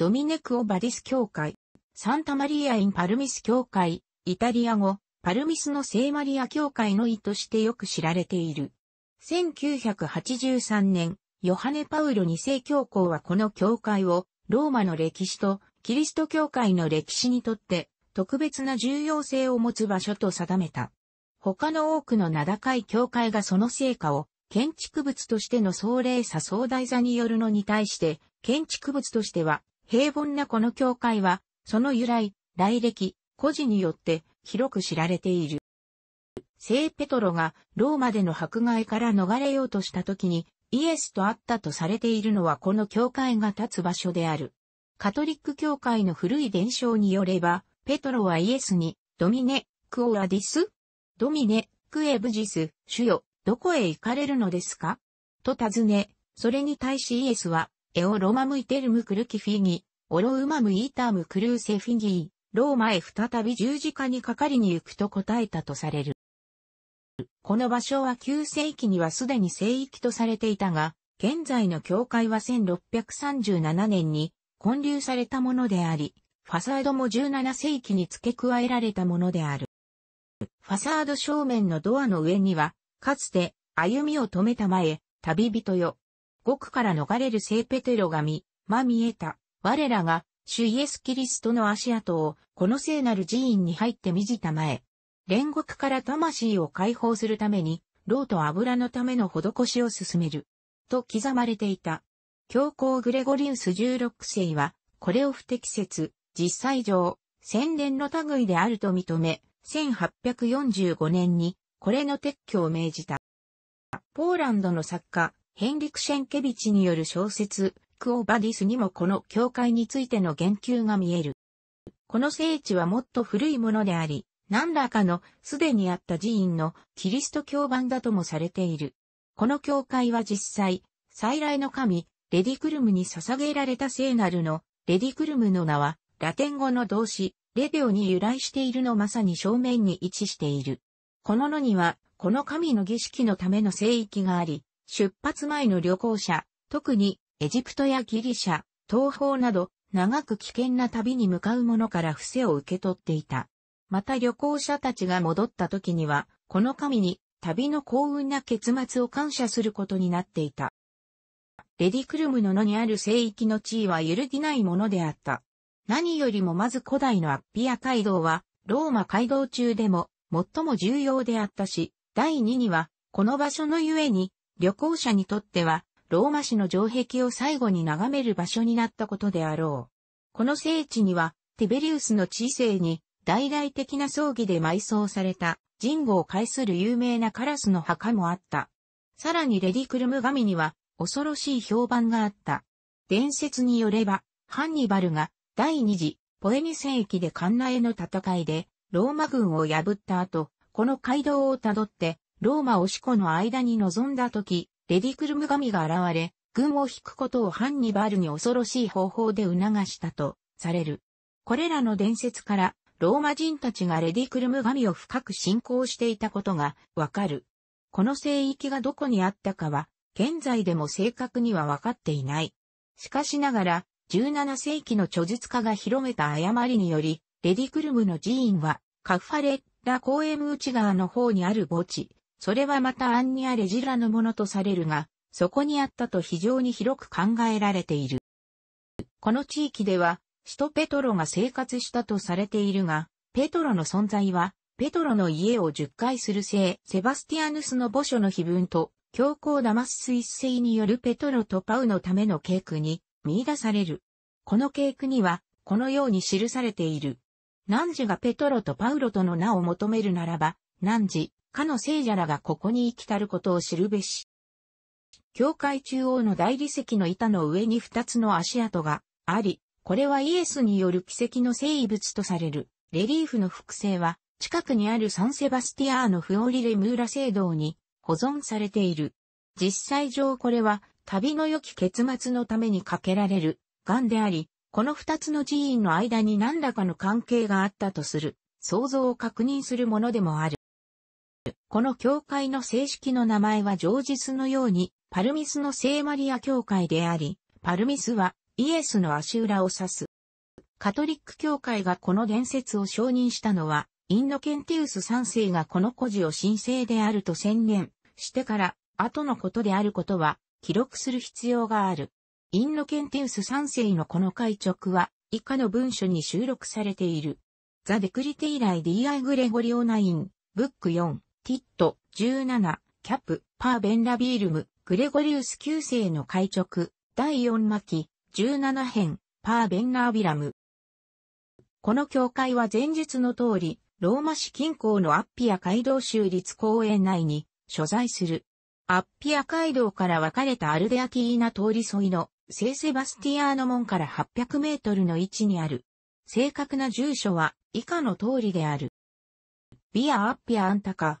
ドミネクオ・バディス教会、サンタマリア・イン・パルミス教会、イタリア語、パルミスの聖マリア教会の意としてよく知られている。1983年、ヨハネ・パウロ2世教皇はこの教会を、ローマの歴史とキリスト教会の歴史にとって特別な重要性を持つ場所と定めた。他の多くの名高い教会がその成果を建築物としての壮麗さ壮大さによるのに対して建築物としては平凡なこの教会は、その由来、来歴、故事によって広く知られている。聖ペトロがローマでの迫害から逃れようとした時にイエスと会ったとされているのはこの教会が立つ場所である。カトリック教会の古い伝承によれば、ペトロはイエスに、ドミネ、クオアディスドミネ、クエブジス、主よ、どこへ行かれるのですかと尋ね、それに対しイエスは、エオロマムイテルムクルキフィギ、オロウマムイータームクルーセフィギー、ローマへ再び十字架にかかりに行くと答えたとされる。この場所は9世紀にはすでに聖域とされていたが、現在の教会は1637年に建立されたものであり、ファサードも17世紀に付け加えられたものである。ファサード正面のドアの上には、かつて歩みを止めた前、旅人よ、獄から逃れる聖ペテロが見、ま見えた。我らが、主イエスキリストの足跡を、この聖なる寺院に入って見じたまえ。煉獄から魂を解放するために、牢と油のための施しを進める。と刻まれていた。教皇グレゴリウス16世は、これを不適切、実際上、宣伝の類であると認め、1845年に、これの撤去を命じた。ポーランドの作家、ヘンリク・シェンケビチによる小説、クオ・バディスにもこの教会についての言及が見える。この聖地はもっと古いものであり、何らかのすでにあった寺院のキリスト教版だともされている。この教会は実際、再来の神、レディクルムに捧げられた聖なるの、レディクルムの名は、ラテン語の動詞、レデオに由来しているのまさに正面に位置している。この野には、この神の儀式のための聖域があり、出発前の旅行者、特にエジプトやギリシャ、東方など長く危険な旅に向かう者から伏せを受け取っていた。また旅行者たちが戻った時には、この神に旅の幸運な結末を感謝することになっていた。レディクルムの野にある聖域の地位は揺るぎないものであった。何よりもまず古代のアッピア街道は、ローマ街道中でも最も重要であったし、第2には、この場所のゆえに、旅行者にとっては、ローマ市の城壁を最後に眺める場所になったことであろう。この聖地には、ティベリウスの知性に、大々的な葬儀で埋葬された、神護を介する有名なカラスの墓もあった。さらにレディクルム神には、恐ろしい評判があった。伝説によれば、ハンニバルが、第二次、ポエニ戦役でカンナへの戦いで、ローマ軍を破った後、この街道をたどって、ローマオシコの間に臨んだ時、レディクルム神が現れ、軍を引くことをハンニバルに恐ろしい方法で促したとされる。これらの伝説から、ローマ人たちがレディクルム神を深く信仰していたことがわかる。この聖域がどこにあったかは、現在でも正確にはわかっていない。しかしながら、17世紀の著述家が広めた誤りにより、レディクルムの寺院は、カファレッラ公園内側の方にある墓地、それはまたアンニア・レジラのものとされるが、そこにあったと非常に広く考えられている。この地域では、首都ペトロが生活したとされているが、ペトロの存在は、ペトロの家を10回する聖、セバスティアヌスの墓所の碑文と、教皇ダマスス一世によるペトロとパウのための稽古に見出される。この稽古には、このように記されている。時がペトロとパウロとの名を求めるならば、時かの聖者らがここに生きたることを知るべし。教会中央の大理石の板の上に二つの足跡があり、これはイエスによる奇跡の聖遺物とされる、レリーフの複製は、近くにあるサンセバスティアーノフオリレムーラ聖堂に保存されている。実際上これは、旅の良き結末のためにかけられる、癌であり、この二つの寺院の間に何らかの関係があったとする、想像を確認するものでもある。この教会の正式の名前はジョージスのように、パルミスの聖マリア教会であり、パルミスはイエスの足裏を指す。カトリック教会がこの伝説を承認したのは、インノケンティウス3世がこの故事を神聖であると宣言してから、後のことであることは記録する必要がある。インノケンティウス3世のこの会直は、以下の文書に収録されている。ザ・デクリテ以来アイ・グレゴリオナイン、ブック4。ティット、17、キャプ、パーベンラビールム、グレゴリウス9世の会直、第4巻、17編、パーベンナービラム。この教会は前述の通り、ローマ市近郊のアッピア街道州立公園内に所在する。アッピア街道から分かれたアルデアキーナ通り沿いの聖セバスティアーノ門から800メートルの位置にある。正確な住所は以下の通りである。ビア・アッピア・アンタカ、